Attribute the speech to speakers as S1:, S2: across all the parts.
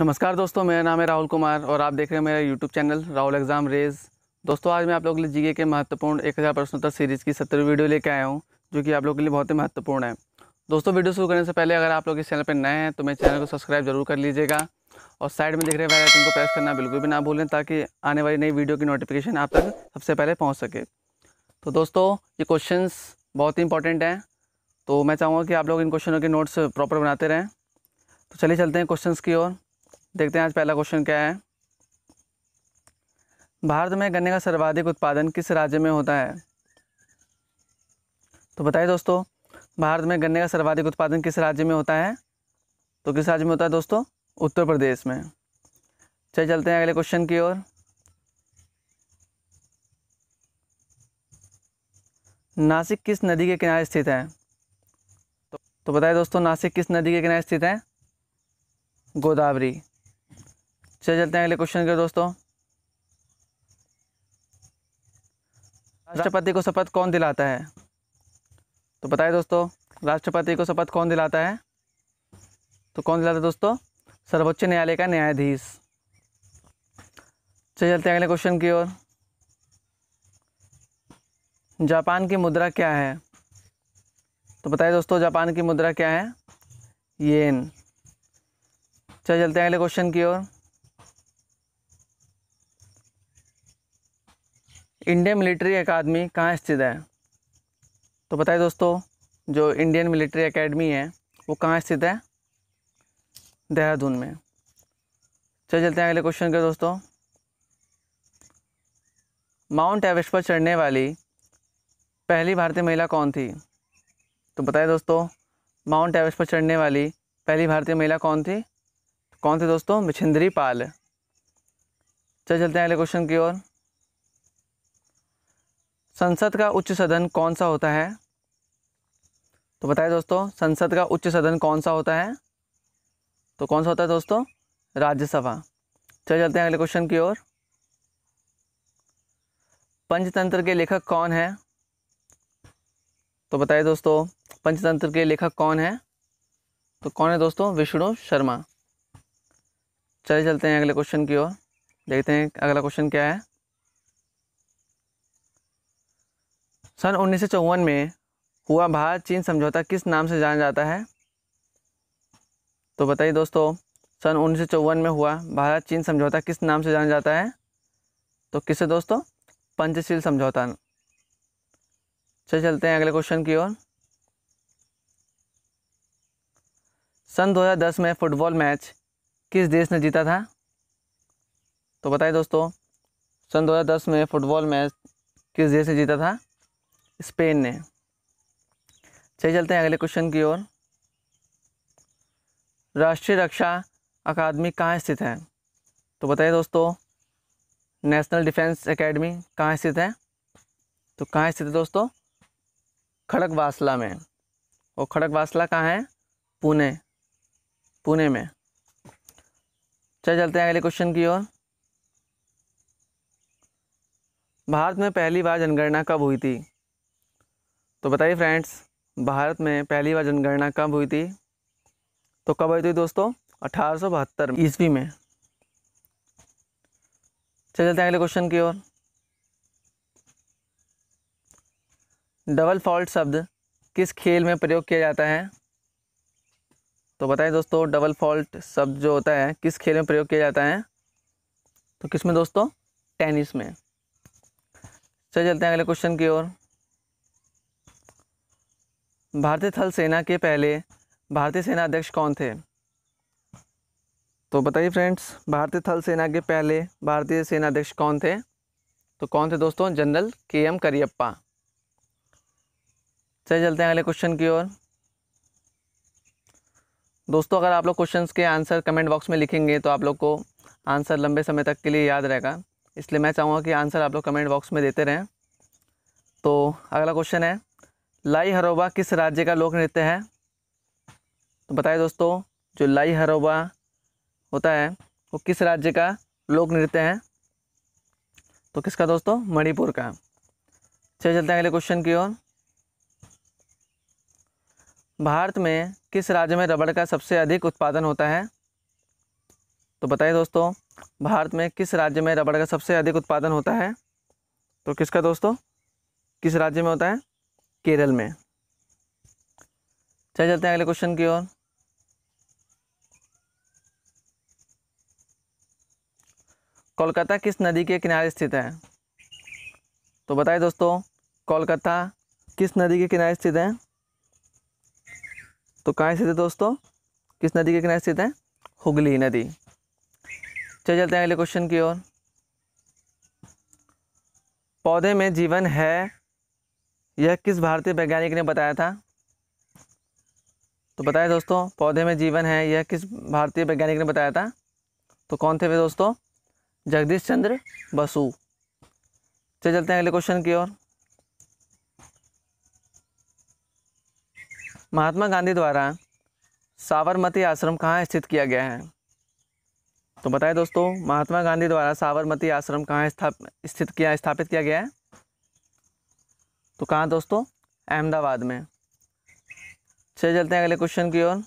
S1: नमस्कार दोस्तों मेरा नाम है राहुल कुमार और आप देख रहे हैं मेरा YouTube channel Rahul exam raise दोस्तों आज मैं आप लोगों के लिए जीके के महत्वपूर्ण एक हज़ार प्रश्नोत्तर सीरीज़ की सत्रह वीडियो लेके आया हूँ जो कि आप लोगों के लिए बहुत ही महत्वपूर्ण है दोस्तों वीडियो शुरू करने से पहले अगर आप लोग इस चैनल पर नए हैं तो मेरे चैनल को सब्सक्राइब जरूर कर लीजिएगा और साइड में देख रहे वाले आइकन को प्रेस करना बिल्कुल भी ना भूलें ताकि आने वाली नई वीडियो की नोटिफिकेशन आप तक सबसे पहले पहुँच सके तो दोस्तों ये क्वेश्चन बहुत ही इंपॉर्टेंट हैं तो मैं चाहूँगा कि आप लोग इन क्वेश्चनों के नोट्स प्रॉपर बनाते रहें तो चलिए चलते हैं क्वेश्चन की ओर देखते हैं आज पहला क्वेश्चन क्या है भारत में गन्ने का सर्वाधिक उत्पादन किस राज्य में होता है तो बताइए दोस्तों भारत में गन्ने का सर्वाधिक उत्पादन किस राज्य में होता है तो किस राज्य में होता है दोस्तों उत्तर प्रदेश में चलिए चलते हैं अगले क्वेश्चन की ओर नासिक किस नदी के किनारे स्थित है तो, तो बताइए दोस्तों नासिक किस नदी के किनारे स्थित है गोदावरी चले चलते हैं अगले क्वेश्चन के दोस्तों राष्ट्रपति को शपथ कौन दिलाता है तो बताए दोस्तों राष्ट्रपति को शपथ कौन दिलाता है तो कौन दिलाता है दोस्तों सर्वोच्च न्यायालय का न्यायाधीश चलिए चलते हैं अगले क्वेश्चन की ओर जापान की मुद्रा क्या है तो बताइए दोस्तों जापान की मुद्रा क्या है येन चलिए चलते हैं अगले क्वेश्चन की ओर इंडियन मिलिट्री अकादमी कहाँ स्थित है तो बताइए दोस्तों जो इंडियन मिलिट्री अकेडमी है वो कहाँ स्थित है देहरादून में चल चलते हैं अगले क्वेश्चन के दोस्तों माउंट एवरेस्ट पर चढ़ने वाली पहली भारतीय महिला कौन थी तो बताइए दोस्तों माउंट एवरेस्ट पर चढ़ने वाली पहली भारतीय महिला कौन थी कौन थी दोस्तों मिछिंद्री पाल चल चलते हैं अगले क्वेश्चन की ओर संसद का उच्च सदन कौन सा होता है तो बताए दोस्तों संसद का उच्च सदन कौन सा होता है तो कौन सा होता है दोस्तों राज्यसभा चल चलते हैं अगले क्वेश्चन की ओर पंचतंत्र के लेखक कौन है तो बताइए दोस्तों पंचतंत्र के लेखक कौन है तो कौन है दोस्तों विष्णु शर्मा चले चलते हैं अगले क्वेश्चन की ओर देखते हैं अगला क्वेश्चन क्या है सन उन्नीस में हुआ भारत चीन समझौता किस नाम से जाना जाता है तो बताइए दोस्तों सन उन्नीस में हुआ भारत चीन समझौता किस नाम से जाना जाता है तो किससे दोस्तों पंचशील समझौता चल चलते हैं अगले क्वेश्चन की ओर सन 2010 में फुटबॉल मैच किस देश ने जीता था तो बताइए दोस्तों सन 2010 में फुटबॉल मैच किस देश ने जीता था स्पेन ने चलिए चलते हैं अगले क्वेश्चन की ओर राष्ट्रीय रक्षा अकादमी कहाँ स्थित है तो बताइए दोस्तों नेशनल डिफेंस एकेडमी कहाँ स्थित है तो कहाँ स्थित है दोस्तों वासला में और वासला कहाँ है पुणे पुणे में चल चलते हैं अगले क्वेश्चन की ओर भारत में पहली बार जनगणना कब हुई थी तो बताइए फ्रेंड्स भारत में पहली बार जनगणना कब हुई थी तो कब हुई थी दोस्तों अठारह ईस्वी में चल चलते हैं अगले क्वेश्चन की ओर डबल फॉल्ट शब्द किस खेल में प्रयोग किया जाता है तो बताएं दोस्तों डबल फॉल्ट शब्द जो होता है किस खेल में प्रयोग किया जाता है तो किस में दोस्तों टेनिस में चल चलते हैं अगले क्वेश्चन की ओर भारतीय थल सेना के पहले भारतीय सेना अध्यक्ष कौन थे तो बताइए फ्रेंड्स भारतीय थल सेना के पहले भारतीय सेना अध्यक्ष कौन थे तो कौन थे दोस्तों जनरल के एम करियप्पा चलिए चलते हैं अगले क्वेश्चन की ओर दोस्तों अगर आप लोग क्वेश्चन के आंसर कमेंट बॉक्स में लिखेंगे तो आप लोग को आंसर लंबे समय तक के लिए याद रहेगा इसलिए मैं चाहूँगा कि आंसर आप लोग कमेंट बॉक्स में देते रहें तो अगला क्वेश्चन है लाई हरोबा किस राज्य का लोक नृत्य है तो बताए दोस्तों जो लाई हरोबा होता है वो किस राज्य का लोक नृत्य है तो किसका दोस्तों मणिपुर का चलिए चलते हैं अगले क्वेश्चन की ओर भारत में किस राज्य में रबड़ का सबसे अधिक उत्पादन होता है तो बताइए दोस्तों भारत में किस राज्य में रबड़ का सबसे अधिक उत्पादन होता है तो किसका दोस्तों किस राज्य में होता है केरल में चले जाते हैं अगले क्वेश्चन की ओर कोलकाता किस नदी के किनारे स्थित है तो बताए दोस्तों कोलकाता किस नदी के किनारे स्थित है तो कहाँ स्थित है दोस्तों किस नदी के किनारे स्थित है हुगली नदी चले चलते हैं अगले क्वेश्चन की ओर पौधे में जीवन है यह किस भारतीय वैज्ञानिक ने बताया था तो बताया दोस्तों पौधे में जीवन है यह किस भारतीय वैज्ञानिक ने बताया था तो कौन थे वे दोस्तों जगदीश चंद्र बसु चल चलते हैं अगले क्वेश्चन की ओर महात्मा गांधी द्वारा साबरमती आश्रम कहाँ स्थित किया गया है तो बताएं दोस्तों महात्मा गांधी द्वारा साबरमती आश्रम कहाँ स्थापित स्थित किया स्थापित किया गया है तो कहाँ दोस्तों अहमदाबाद में चले चलते हैं अगले क्वेश्चन की ओर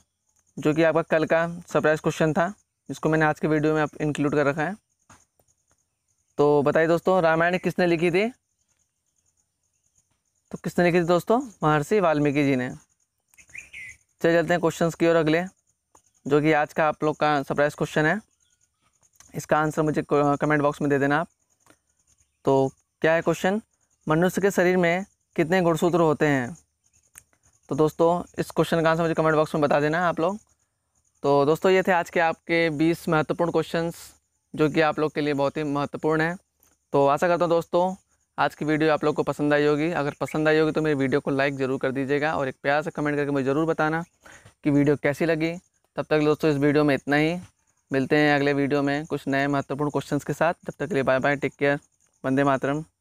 S1: जो कि आपका कल का सरप्राइज क्वेश्चन था जिसको मैंने आज के वीडियो में आप इंक्लूड कर रखा है तो बताइए दोस्तों रामायण किसने लिखी थी तो किसने लिखी थी दोस्तों महर्षि वाल्मीकि जी ने चले चलते हैं क्वेश्चन की ओर अगले जो कि आज का आप लोग का सरप्राइज क्वेश्चन है इसका आंसर मुझे कमेंट बॉक्स में दे देना आप तो क्या है क्वेश्चन मनुष्य के शरीर में कितने गुणसूत्र होते हैं तो दोस्तों इस क्वेश्चन का आंसर मुझे कमेंट बॉक्स में बता देना आप लोग तो दोस्तों ये थे आज के आपके 20 महत्वपूर्ण क्वेश्चंस जो कि आप लोग के लिए बहुत ही महत्वपूर्ण है तो आशा करता हूँ दोस्तों आज की वीडियो आप लोग को पसंद आई होगी अगर पसंद आई होगी तो मेरी वीडियो को लाइक ज़रूर कर दीजिएगा और एक प्यार से कमेंट करके मुझे ज़रूर बताना कि वीडियो कैसी लगी तब तक दोस्तों इस वीडियो में इतना ही मिलते हैं अगले वीडियो में कुछ नए महत्वपूर्ण क्वेश्चंस के साथ तब तक के लिए बाय बाय टेक केयर वंदे मातरम